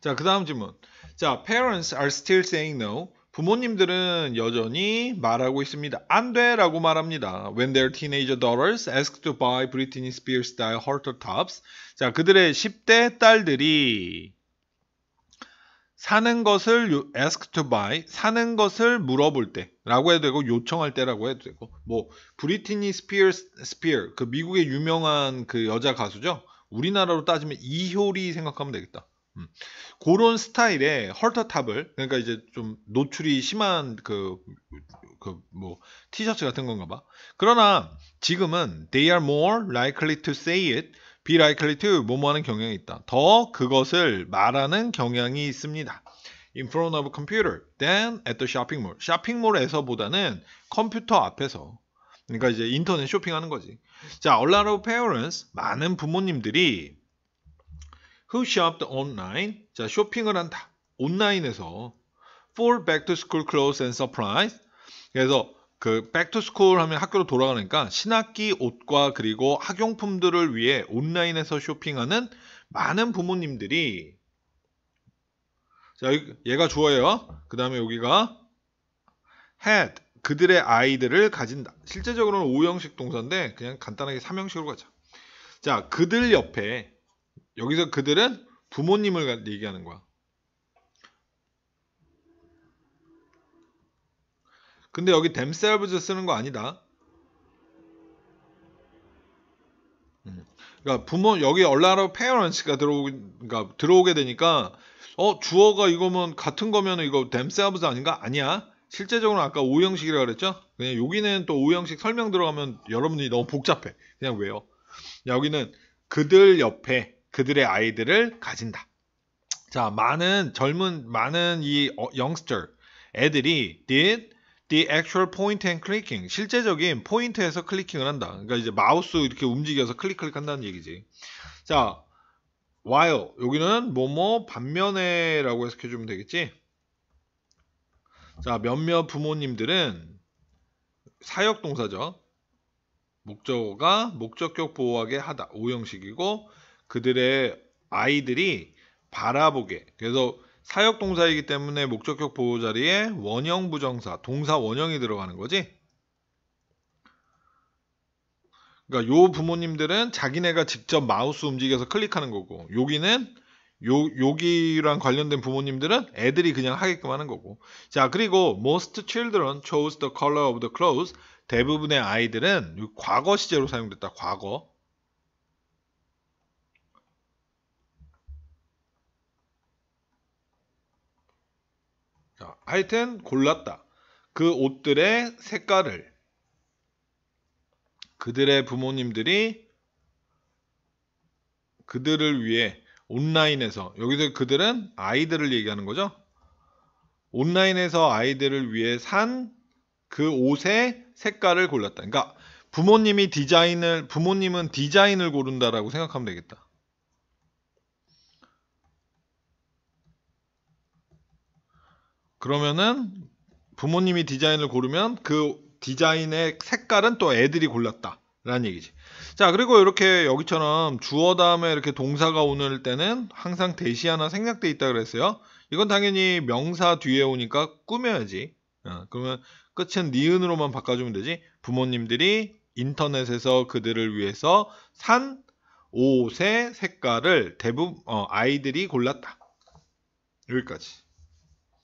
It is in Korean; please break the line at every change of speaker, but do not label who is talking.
자, 그 다음 질문. 자, parents are still saying no. 부모님들은 여전히 말하고 있습니다. 안 돼라고 말합니다. When their teenager daughters ask to buy Britney Spears style halter tops. 자, 그들의 10대 딸들이 사는 것을 요, ask to buy, 사는 것을 물어볼 때라고 해도 되고 요청할 때라고 해도 되고 뭐 Britney 브리티니 스 s 어스 스피어 그 미국의 유명한 그 여자 가수죠. 우리나라로 따지면 이효리 생각하면 되겠다. 음. 그런 스타일의 헐터탑을 그러니까 이제 좀 노출이 심한 그그뭐 티셔츠 같은 건가 봐. 그러나 지금은 they are more likely to say it, be likely to 뭐뭐하는 경향이 있다. 더 그것을 말하는 경향이 있습니다. in front of a computer than at the shopping mall. 쇼핑몰에서보다는 컴퓨터 앞에서 그러니까 이제 인터넷 쇼핑하는 거지. 자, a lot of parents 많은 부모님들이 who shopped online. 자, 쇼핑을 한다. 온라인에서 for back to school clothes and supplies. 그래서 그 back to school 하면 학교로 돌아가니까 신학기 옷과 그리고 학용품들을 위해 온라인에서 쇼핑하는 많은 부모님들이 자, 얘가 주어예요. 그다음에 여기가 had 그들의 아이들을 가진다. 실제적으로는 5형식 동사인데 그냥 간단하게 3형식으로 가자. 자, 그들 옆에 여기서 그들은 부모님을 얘기하는 거야. 근데 여기 themselves 쓰는 거 아니다. 음. 그러니까 부모 여기 얼라로 페어런츠가 들어오 그러니까 들어오게 되니까 어 주어가 이거면 같은 거면 이거 themselves 아닌가? 아니야. 실제적으로 아까 오형식이라고 그랬죠? 그냥 여기는 또 오형식 설명 들어가면 여러분이 너무 복잡해. 그냥 왜요? 여기는 그들 옆에 그들의 아이들을 가진다. 자, 많은 젊은 많은 이 어, youngster 애들이 did the actual point and clicking 실제적인 포인트에서 클리킹을 한다. 그러니까 이제 마우스 이렇게 움직여서 클릭 클릭한다는 얘기지. 자, while 여기는 뭐뭐 반면에라고 해석해 주면 되겠지. 자, 몇몇 부모님들은 사역 동사죠. 목적어가 목적격 보호하게 하다 오형식이고 그들의 아이들이 바라보게. 그래서 사역 동사이기 때문에 목적격 보호 자리에 원형 부정사, 동사 원형이 들어가는 거지. 그러니까 요 부모님들은 자기네가 직접 마우스 움직여서 클릭하는 거고 여기는 요 여기랑 관련된 부모님들은 애들이 그냥 하게끔 하는 거고. 자, 그리고 most children chose the color of the clothes. 대부분의 아이들은 과거 시제로 사용됐다. 과거. 자, 하여튼 골랐다. 그 옷들의 색깔을 그들의 부모님들이 그들을 위해 온라인에서 여기서 그들은 아이들을 얘기하는 거죠. 온라인에서 아이들을 위해 산 그 옷의 색깔을 골랐다. 그러니까 부모님이 디자인을 부모님은 디자인을 고른다라고 생각하면 되겠다. 그러면은 부모님이 디자인을 고르면 그 디자인의 색깔은 또 애들이 골랐다. 라는 얘기지. 자, 그리고 이렇게 여기처럼 주어 다음에 이렇게 동사가 오는 때는 항상 대시 하나 생략돼 있다 그랬어요. 이건 당연히 명사 뒤에 오니까 꾸며야지. 어, 그러면 끝은 니은으로만 바꿔주면 되지. 부모님들이 인터넷에서 그들을 위해서 산 옷의 색깔을 대부분 어, 아이들이 골랐다. 여기까지.